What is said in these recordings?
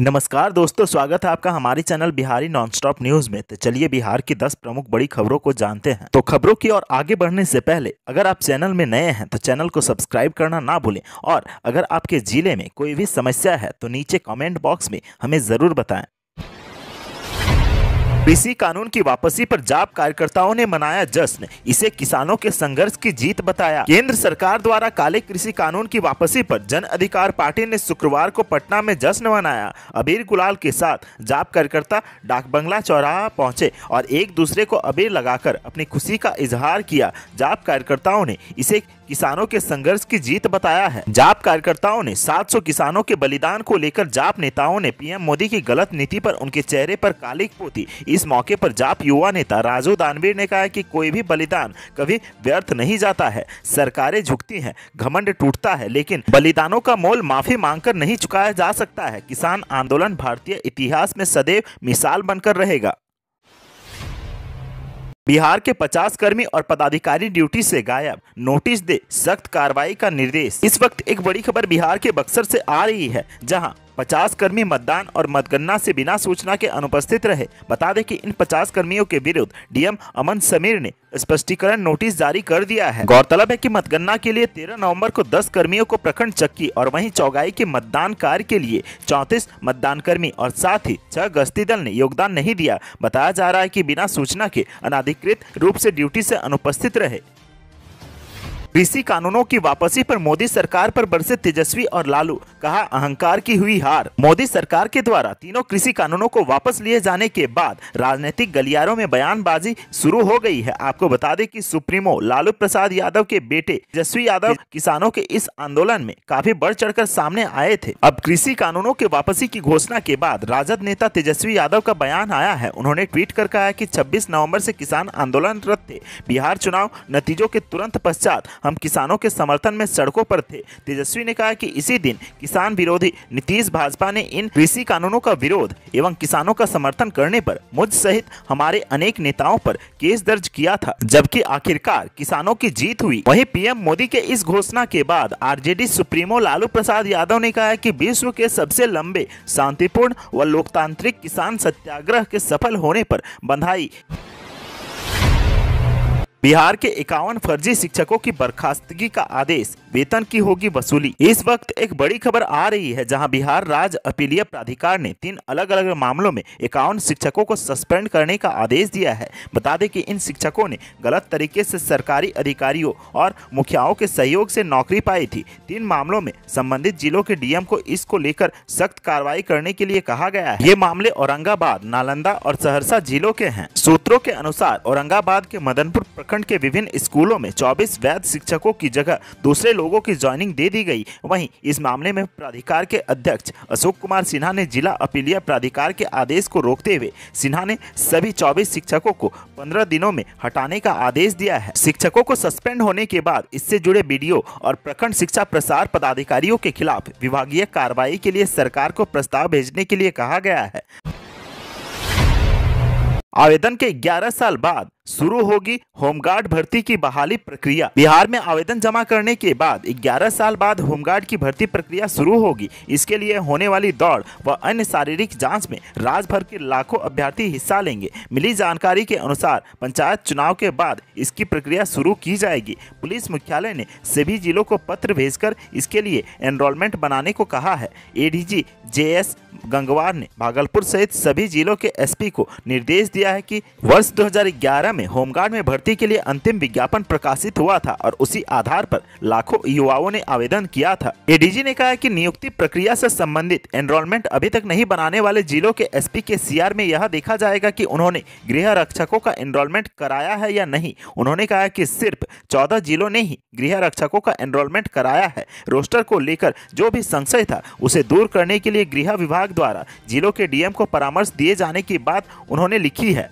नमस्कार दोस्तों स्वागत है आपका हमारे चैनल बिहारी नॉनस्टॉप न्यूज में तो चलिए बिहार की 10 प्रमुख बड़ी खबरों को जानते हैं तो खबरों की ओर आगे बढ़ने से पहले अगर आप चैनल में नए हैं तो चैनल को सब्सक्राइब करना ना भूलें और अगर आपके जिले में कोई भी समस्या है तो नीचे कमेंट बॉक्स में हमें ज़रूर बताएं कृषि कानून की वापसी पर जाप कार्यकर्ताओं ने मनाया जश्न इसे किसानों के संघर्ष की जीत बताया केंद्र सरकार द्वारा काले कृषि कानून की वापसी पर जन अधिकार पार्टी ने शुक्रवार को पटना में जश्न मनाया अबीर गुलाल के साथ जाप कार्यकर्ता डाक बंगला चौराहा पहुंचे और एक दूसरे को अबीर लगाकर अपनी खुशी का इजहार किया जाप कार्यकर्ताओं ने इसे किसानों के संघर्ष की जीत बताया है जाप कार्यकर्ताओं ने 700 किसानों के बलिदान को लेकर जाप नेताओं ने पीएम मोदी की गलत नीति पर उनके चेहरे पर काली पोती इस मौके पर जाप युवा नेता राजू दानवीर ने कहा कि कोई भी बलिदान कभी व्यर्थ नहीं जाता है सरकारें झुकती है घमंड टूटता है लेकिन बलिदानों का मोल माफी मांग नहीं चुकाया जा सकता है किसान आंदोलन भारतीय इतिहास में सदैव मिसाल बनकर रहेगा बिहार के 50 कर्मी और पदाधिकारी ड्यूटी से गायब नोटिस दे सख्त कार्रवाई का निर्देश इस वक्त एक बड़ी खबर बिहार के बक्सर से आ रही है जहां पचास कर्मी मतदान और मतगणना से बिना सूचना के अनुपस्थित रहे बता दें कि इन पचास कर्मियों के विरुद्ध डीएम अमन समीर ने स्पष्टीकरण नोटिस जारी कर दिया है गौरतलब है कि मतगणना के लिए 13 नवंबर को 10 कर्मियों को प्रखंड चक्की और वहीं चौगाई के मतदान कार्य के लिए 34 मतदान कर्मी और साथ ही छह गश्ती दल ने योगदान नहीं दिया बताया जा रहा है की बिना सूचना के अनाधिकृत रूप ऐसी ड्यूटी ऐसी अनुपस्थित रहे कृषि कानूनों की वापसी पर मोदी सरकार पर बरसे तेजस्वी और लालू कहा अहंकार की हुई हार मोदी सरकार के द्वारा तीनों कृषि कानूनों को वापस लिए जाने के बाद राजनीतिक गलियारों में बयानबाजी शुरू हो गई है आपको बता दें कि सुप्रीमो लालू प्रसाद यादव के बेटे तेजस्वी यादव किसानों के इस आंदोलन में काफी बढ़ चढ़कर सामने आए थे अब कृषि कानूनों के वापसी की घोषणा के बाद राजद नेता तेजस्वी यादव का बयान आया है उन्होंने ट्वीट कर कहा की छब्बीस नवम्बर ऐसी किसान आंदोलनरत थे बिहार चुनाव नतीजों के तुरंत पश्चात हम किसानों के समर्थन में सड़कों पर थे तेजस्वी ने कहा कि इसी दिन किसान विरोधी नीतीश भाजपा ने इन कृषि कानूनों का विरोध एवं किसानों का समर्थन करने पर मुझ सहित हमारे अनेक नेताओं पर केस दर्ज किया था जबकि आखिरकार किसानों की जीत हुई वही पीएम मोदी के इस घोषणा के बाद आर सुप्रीमो लालू प्रसाद यादव ने कहा की विश्व के सबसे लंबे शांतिपूर्ण व लोकतांत्रिक किसान सत्याग्रह के सफल होने पर बधाई बिहार के इक्यावन फर्जी शिक्षकों की बर्खास्तगी का आदेश वेतन की होगी वसूली इस वक्त एक बड़ी खबर आ रही है जहां बिहार राज्य अपीलीय प्राधिकार ने तीन अलग अलग मामलों में इक्यावन शिक्षकों को सस्पेंड करने का आदेश दिया है बता दें कि इन शिक्षकों ने गलत तरीके से सरकारी अधिकारियों और मुखियाओं के सहयोग से नौकरी पाई थी तीन मामलों में संबंधित जिलों के डीएम को इसको लेकर सख्त कार्रवाई करने के लिए कहा गया है ये मामले औरंगाबाद नालंदा और सहरसा जिलों के हैं सूत्रों के अनुसार औरंगाबाद के मदनपुर प्रखंड के विभिन्न स्कूलों में चौबीस वैध शिक्षकों की जगह दूसरे लोगों की ज्वाइनिंग दे दी गई वहीं इस मामले में प्राधिकार के अध्यक्ष अशोक कुमार सिन्हा ने जिला अपीलीय प्राधिकार के आदेश को रोकते हुए सिन्हा ने सभी चौबीस शिक्षकों को पंद्रह दिनों में हटाने का आदेश दिया है शिक्षकों को सस्पेंड होने के बाद इससे जुड़े बी और प्रखंड शिक्षा प्रसार पदाधिकारियों के खिलाफ विभागीय कार्रवाई के लिए सरकार को प्रस्ताव भेजने के लिए कहा गया है आवेदन के 11 साल बाद शुरू होगी होमगार्ड भर्ती की बहाली प्रक्रिया बिहार में आवेदन जमा करने के बाद 11 साल बाद होमगार्ड की भर्ती प्रक्रिया शुरू होगी इसके लिए होने वाली दौड़ व अन्य शारीरिक जांच में राज्य भर के लाखों अभ्यर्थी हिस्सा लेंगे मिली जानकारी के अनुसार पंचायत चुनाव के बाद इसकी प्रक्रिया शुरू की जाएगी पुलिस मुख्यालय ने सभी जिलों को पत्र भेज इसके लिए एनरोलमेंट बनाने को कहा है जे एस गंगवार ने भागलपुर सहित सभी जिलों के एसपी को निर्देश दिया है कि वर्ष 2011 में होमगार्ड में भर्ती के लिए अंतिम विज्ञापन प्रकाशित हुआ था और उसी आधार पर लाखों युवाओं ने आवेदन किया था एडीजी ने कहा कि नियुक्ति प्रक्रिया से संबंधित एनरोलमेंट अभी तक नहीं बनाने वाले जिलों के एसपी के सीआर में यह देखा जाएगा कि उन्होंने गृह रक्षकों का एनरोलमेंट कराया है या नहीं उन्होंने कहा कि सिर्फ चौदह जिलों ने ही गृह रक्षकों का एनरोलमेंट कराया है रोस्टर को लेकर जो भी संशय था उसे दूर करने के लिए गृह विभाग द्वारा जिलों के डीएम को परामर्श दिए जाने की बात उन्होंने लिखी है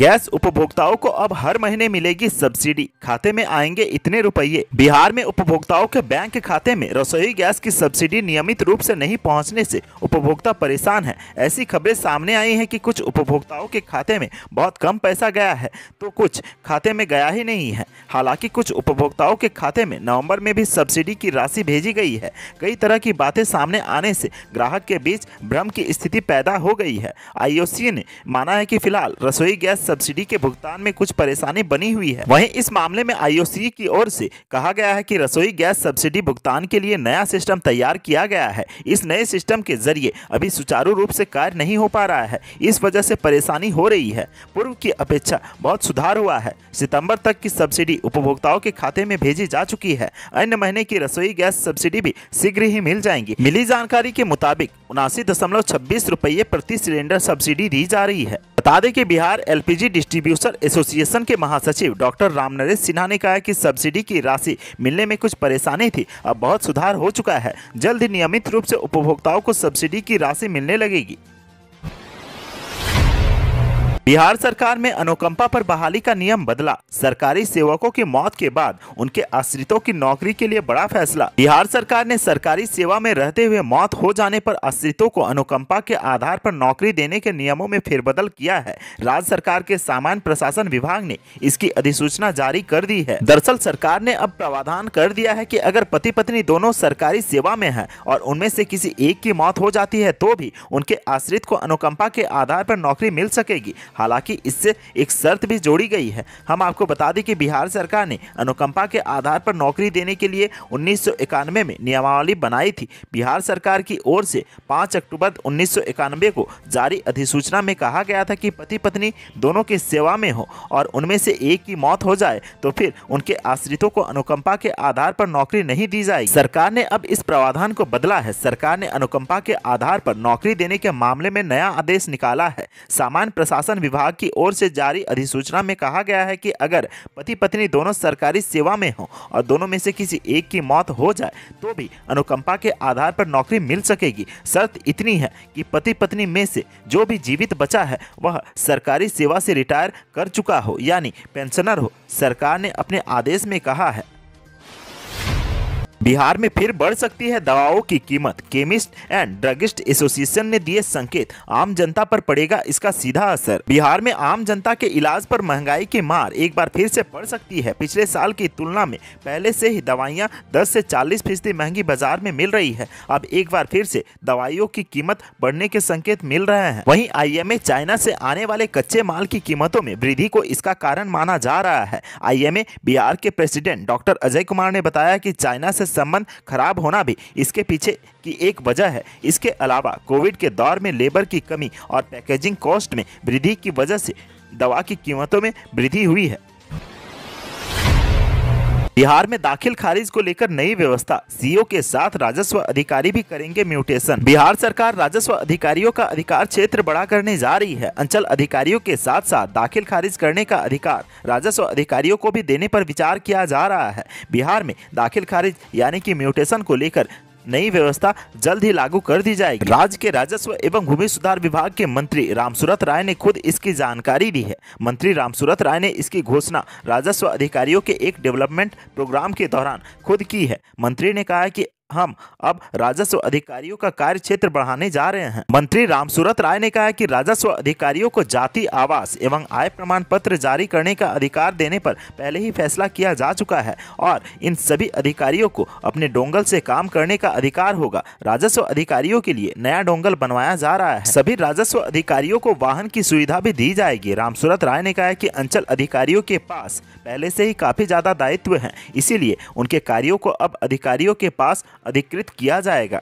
गैस उपभोक्ताओं को अब हर महीने मिलेगी सब्सिडी खाते में आएंगे इतने रुपये बिहार में उपभोक्ताओं के बैंक खाते में रसोई गैस की सब्सिडी नियमित रूप से नहीं पहुंचने से उपभोक्ता परेशान है ऐसी खबरें सामने आई हैं कि कुछ उपभोक्ताओं के खाते में बहुत कम पैसा गया है तो कुछ खाते में गया ही नहीं है हालांकि कुछ उपभोक्ताओं के खाते में नवम्बर में भी सब्सिडी की राशि भेजी गई है कई तरह की बातें सामने आने से ग्राहक के बीच भ्रम की स्थिति पैदा हो गई है आईओसी ने माना है की फिलहाल रसोई गैस सब्सिडी के भुगतान में कुछ परेशानी बनी हुई है वहीं इस मामले में आईओसी की ओर से कहा गया है कि रसोई गैस सब्सिडी भुगतान के लिए नया सिस्टम तैयार किया गया है इस नए सिस्टम के जरिए अभी सुचारू रूप से कार्य नहीं हो पा रहा है इस वजह से परेशानी हो रही है पूर्व की अपेक्षा बहुत सुधार हुआ है सितम्बर तक की सब्सिडी उपभोक्ताओं के खाते में भेजी जा चुकी है अन्य महीने की रसोई गैस सब्सिडी भी शीघ्र ही मिल जाएंगी मिली जानकारी के मुताबिक उनासी दशमलव छब्बीस रुपये प्रति सिलेंडर सब्सिडी दी जा रही है बता दें कि Bihar L LPG distributor association के महासचिव डॉक्टर रामनरेश सिन्हा ने कहा कि सब्सिडी की राशि मिलने में कुछ परेशानी थी अब बहुत सुधार हो चुका है जल्द नियमित रूप से उपभोक्ताओं को सब्सिडी की राशि मिलने लगेगी बिहार सरकार में अनुकंपा पर बहाली का नियम बदला सरकारी सेवकों की मौत के बाद उनके आश्रितों की नौकरी के लिए बड़ा फैसला बिहार सरकार ने सरकारी सेवा में रहते हुए मौत हो जाने पर आश्रितों को अनुकंपा के आधार पर नौकरी देने के नियमों में फेरबदल किया है राज्य सरकार के सामान्य प्रशासन विभाग ने इसकी अधिसूचना जारी कर दी है दरअसल सरकार ने अब प्रावधान कर दिया है की अगर पति पत्नी दोनों सरकारी सेवा में है और उनमें से किसी एक की मौत हो जाती है तो भी उनके आश्रित को अनुकंपा के आधार पर नौकरी मिल सकेगी हालांकि इससे एक शर्त भी जोड़ी गई है हम आपको बता दें कि बिहार सरकार ने अनुकंपा के आधार पर नौकरी देने के लिए उन्नीस में नियमावली बनाई थी बिहार सरकार की ओर से पाँच अक्टूबर उन्नीस को जारी अधिसूचना में कहा गया था कि पति पत्नी दोनों की सेवा में हो और उनमें से एक की मौत हो जाए तो फिर उनके आश्रितों को अनुकंपा के आधार पर नौकरी नहीं दी जाएगी सरकार ने अब इस प्रावधान को बदला है सरकार ने अनुकंपा के आधार पर नौकरी देने के मामले में नया आदेश निकाला है सामान्य प्रशासन विभाग की ओर से जारी अधिसूचना में कहा गया है कि अगर पति पत्नी दोनों सरकारी सेवा में हों और दोनों में से किसी एक की मौत हो जाए तो भी अनुकंपा के आधार पर नौकरी मिल सकेगी शर्त इतनी है कि पति पत्नी में से जो भी जीवित बचा है वह सरकारी सेवा से रिटायर कर चुका हो यानी पेंशनर हो सरकार ने अपने आदेश में कहा है बिहार में फिर बढ़ सकती है दवाओं की कीमत केमिस्ट एंड ड्रगिस्ट एसोसिएशन ने दिए संकेत आम जनता पर पड़ेगा इसका सीधा असर बिहार में आम जनता के इलाज पर महंगाई की मार एक बार फिर से पड़ सकती है पिछले साल की तुलना में पहले से ही दवाइयाँ दस से चालीस फीसदी महंगी बाजार में मिल रही है अब एक बार फिर से दवाइयों की कीमत बढ़ने के संकेत मिल रहे हैं वही आई चाइना ऐसी आने वाले कच्चे माल की कीमतों में वृद्धि को इसका कारण माना जा रहा है आई बिहार के प्रेसिडेंट डॉक्टर अजय कुमार ने बताया की चाइना ऐसी संबंध खराब होना भी इसके पीछे की एक वजह है इसके अलावा कोविड के दौर में लेबर की कमी और पैकेजिंग कॉस्ट में वृद्धि की वजह से दवा की कीमतों में वृद्धि हुई है बिहार में दाखिल खारिज को लेकर नई व्यवस्था सीओ के साथ राजस्व अधिकारी भी करेंगे म्यूटेशन बिहार सरकार राजस्व अधिकारियों का अधिकार क्षेत्र बड़ा करने जा रही है अंचल अधिकारियों के साथ साथ दाखिल खारिज करने का अधिकार राजस्व अधिकारियों को भी देने पर विचार किया जा रहा है बिहार में दाखिल खारिज यानी कि म्यूटेशन को लेकर नई व्यवस्था जल्द ही लागू कर दी जाएगी राज्य के राजस्व एवं भूमि सुधार विभाग के मंत्री रामसूरत राय ने खुद इसकी जानकारी दी है मंत्री रामसूरत राय ने इसकी घोषणा राजस्व अधिकारियों के एक डेवलपमेंट प्रोग्राम के दौरान खुद की है मंत्री ने कहा की हम अब राजस्व अधिकारियों का कार्य क्षेत्र बढ़ाने जा रहे हैं मंत्री रामसूरत राय ने कहा कि राजस्व अधिकारियों को जाति आवास एवं आय प्रमाण पत्र जारी करने का अधिकार देने पर पहले ही फैसला किया जा चुका है और इन सभी अधिकारियों को अपने डोंगल से काम करने का अधिकार होगा राजस्व अधिकारियों के लिए नया डोंगल बनवाया जा रहा है सभी राजस्व अधिकारियों को वाहन की सुविधा भी दी जाएगी रामसूरत राय ने कहा की अंचल अधिकारियों के पास पहले से ही काफी ज्यादा दायित्व है इसीलिए उनके कार्यो को अब अधिकारियों के पास अधिकृत किया जाएगा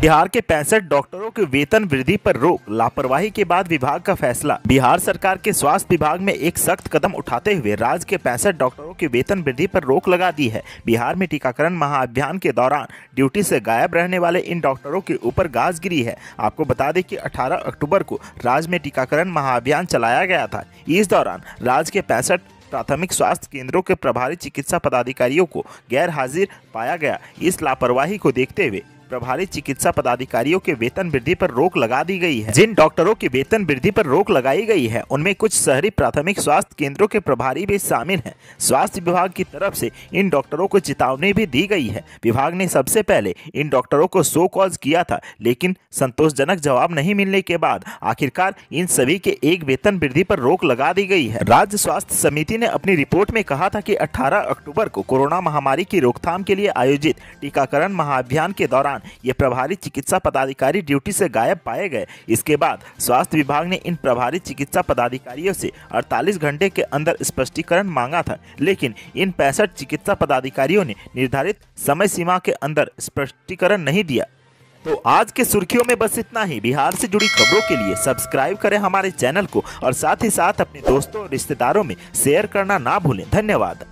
बिहार के पैंसठ डॉक्टरों के वेतन वृद्धि पर रोक लापरवाही के बाद विभाग का फैसला बिहार सरकार के स्वास्थ्य विभाग में एक सख्त कदम उठाते हुए राज्य के पैंसठ डॉक्टरों के वेतन वृद्धि पर रोक लगा दी है बिहार में टीकाकरण महाअभियान के दौरान ड्यूटी से गायब रहने वाले इन डॉक्टरों के ऊपर गाज गिरी है आपको बता दें की अठारह अक्टूबर को राज्य में टीकाकरण महाअभियान चलाया गया था इस दौरान राज्य के पैंसठ प्राथमिक स्वास्थ्य केंद्रों के प्रभारी चिकित्सा पदाधिकारियों को गैर हाजिर पाया गया इस लापरवाही को देखते हुए प्रभारी चिकित्सा पदाधिकारियों के वेतन वृद्धि पर रोक लगा दी गई है जिन डॉक्टरों की वेतन वृद्धि पर रोक लगाई गई है उनमें कुछ शहरी प्राथमिक स्वास्थ्य केंद्रों के प्रभारी भी शामिल हैं स्वास्थ्य विभाग की तरफ से इन डॉक्टरों को चेतावनी भी दी गई है विभाग ने सबसे पहले इन डॉक्टरों को शो कॉज किया था लेकिन संतोषजनक जवाब नहीं मिलने के बाद आखिरकार इन सभी के एक वेतन वृद्धि पर रोक लगा दी गई है राज्य स्वास्थ्य समिति ने अपनी रिपोर्ट में कहा था की अठारह अक्टूबर को कोरोना महामारी की रोकथाम के लिए आयोजित टीकाकरण महाअभियान के दौरान दौरान ये प्रभारी चिकित्सा पदाधिकारी ड्यूटी से गायब पाए गए इसके बाद स्वास्थ्य विभाग ने इन प्रभारी चिकित्सा पदाधिकारियों से 48 घंटे के अंदर स्पष्टीकरण मांगा था लेकिन इन पैंसठ चिकित्सा पदाधिकारियों ने निर्धारित समय सीमा के अंदर स्पष्टीकरण नहीं दिया तो आज के सुर्खियों में बस इतना ही बिहार से जुड़ी खबरों के लिए सब्सक्राइब करें हमारे चैनल को और साथ ही साथ अपने दोस्तों और रिश्तेदारों में शेयर करना ना भूलें धन्यवाद